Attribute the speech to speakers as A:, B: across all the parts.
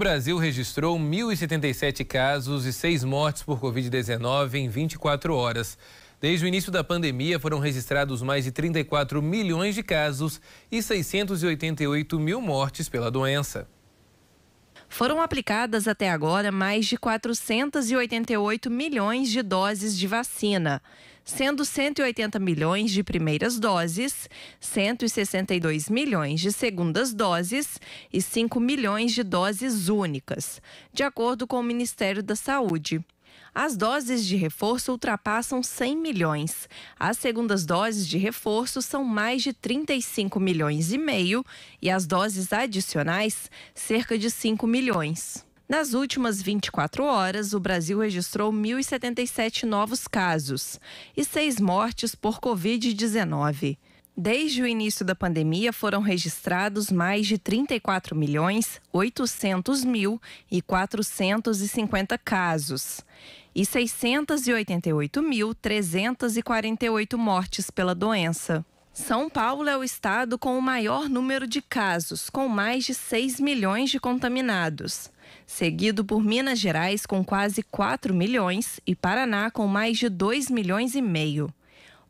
A: O Brasil registrou 1.077 casos e 6 mortes por Covid-19 em 24 horas. Desde o início da pandemia, foram registrados mais de 34 milhões de casos e 688 mil mortes pela doença.
B: Foram aplicadas até agora mais de 488 milhões de doses de vacina, sendo 180 milhões de primeiras doses, 162 milhões de segundas doses e 5 milhões de doses únicas, de acordo com o Ministério da Saúde. As doses de reforço ultrapassam 100 milhões. As segundas doses de reforço são mais de 35 milhões e meio e as doses adicionais, cerca de 5 milhões. Nas últimas 24 horas, o Brasil registrou 1.077 novos casos e seis mortes por Covid-19. Desde o início da pandemia foram registrados mais de 34 milhões 800 mil e 450 casos e 688.348 mortes pela doença. São Paulo é o estado com o maior número de casos, com mais de 6 milhões de contaminados, seguido por Minas Gerais com quase 4 milhões e Paraná com mais de 2 milhões e meio.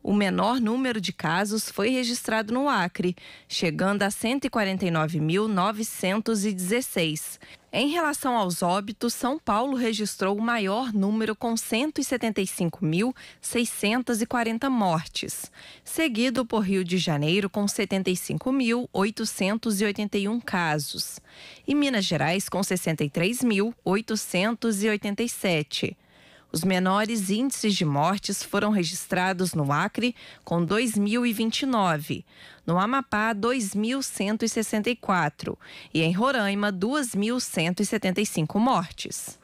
B: O menor número de casos foi registrado no Acre, chegando a 149.916. Em relação aos óbitos, São Paulo registrou o maior número com 175.640 mortes, seguido por Rio de Janeiro com 75.881 casos e Minas Gerais com 63.887. Os menores índices de mortes foram registrados no Acre, com 2.029, no Amapá, 2.164 e em Roraima, 2.175 mortes.